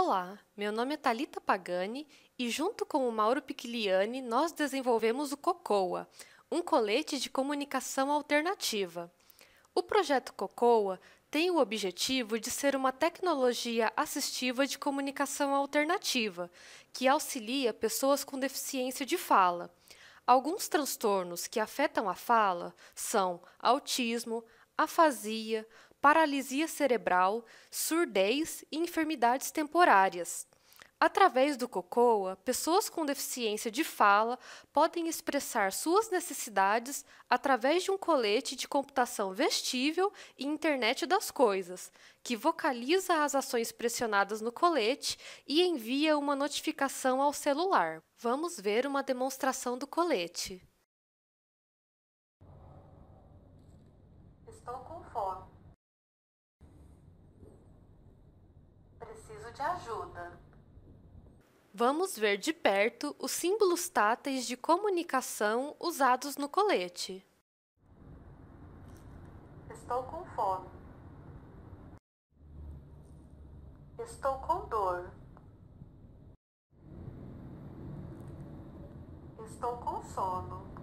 Olá, meu nome é Talita Pagani e junto com o Mauro Piquiliani nós desenvolvemos o COCOA, um colete de comunicação alternativa. O projeto COCOA tem o objetivo de ser uma tecnologia assistiva de comunicação alternativa, que auxilia pessoas com deficiência de fala. Alguns transtornos que afetam a fala são autismo, afasia, paralisia cerebral, surdez e enfermidades temporárias. Através do COCOA, pessoas com deficiência de fala podem expressar suas necessidades através de um colete de computação vestível e internet das coisas, que vocaliza as ações pressionadas no colete e envia uma notificação ao celular. Vamos ver uma demonstração do colete. Estou com fome. Preciso de ajuda. Vamos ver de perto os símbolos táteis de comunicação usados no colete. Estou com fome. Estou com dor. Estou com sono.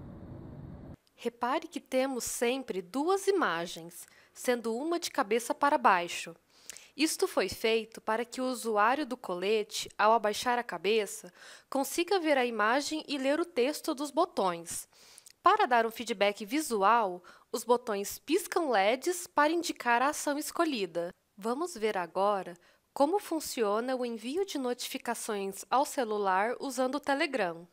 Repare que temos sempre duas imagens, sendo uma de cabeça para baixo. Isto foi feito para que o usuário do colete, ao abaixar a cabeça, consiga ver a imagem e ler o texto dos botões. Para dar um feedback visual, os botões piscam LEDs para indicar a ação escolhida. Vamos ver agora como funciona o envio de notificações ao celular usando o Telegram.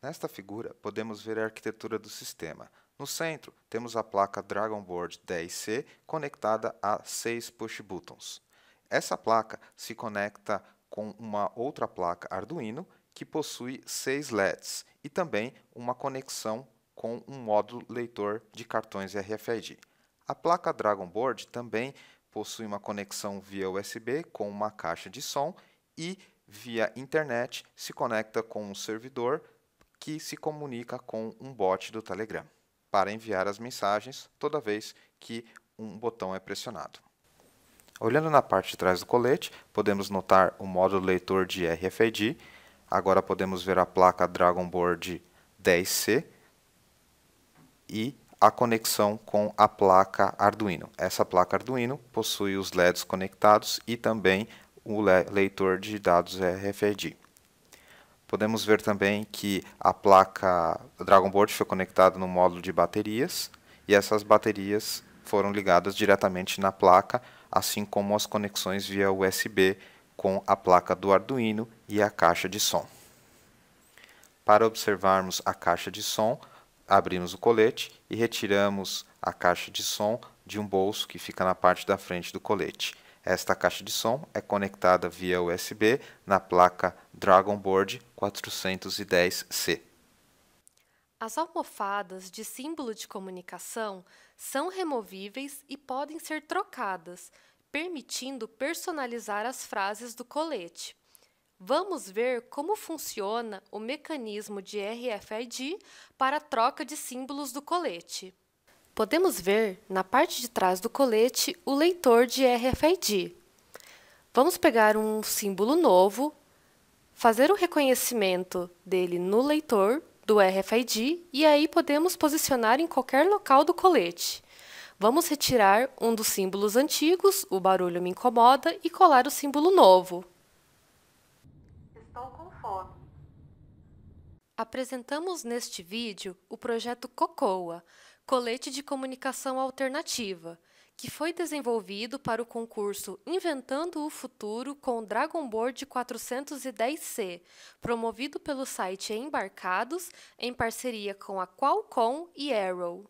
Nesta figura, podemos ver a arquitetura do sistema. No centro, temos a placa Dragon Board 10C conectada a seis push buttons. Essa placa se conecta com uma outra placa Arduino que possui seis LEDs e também uma conexão com um módulo leitor de cartões RFID. A placa Dragon Board também possui uma conexão via USB com uma caixa de som e, via internet, se conecta com um servidor que se comunica com um bot do Telegram para enviar as mensagens toda vez que um botão é pressionado. Olhando na parte de trás do colete, podemos notar o módulo leitor de RFID. Agora podemos ver a placa Dragon Board 10C e a conexão com a placa Arduino. Essa placa Arduino possui os LEDs conectados e também o leitor de dados RFID. Podemos ver também que a placa Dragon Board foi conectada no módulo de baterias e essas baterias foram ligadas diretamente na placa, assim como as conexões via USB com a placa do Arduino e a caixa de som. Para observarmos a caixa de som, abrimos o colete e retiramos a caixa de som de um bolso que fica na parte da frente do colete. Esta caixa de som é conectada via USB na placa Dragon Board. 410C. As almofadas de símbolo de comunicação são removíveis e podem ser trocadas, permitindo personalizar as frases do colete. Vamos ver como funciona o mecanismo de RFID para a troca de símbolos do colete. Podemos ver, na parte de trás do colete, o leitor de RFID. Vamos pegar um símbolo novo fazer o reconhecimento dele no leitor do RFID e aí podemos posicionar em qualquer local do colete. Vamos retirar um dos símbolos antigos, o barulho me incomoda, e colar o símbolo novo. Estou com fome. Apresentamos neste vídeo o projeto COCOA, Colete de Comunicação Alternativa, que foi desenvolvido para o concurso Inventando o Futuro com Dragon Board 410C, promovido pelo site Embarcados em parceria com a Qualcomm e Arrow.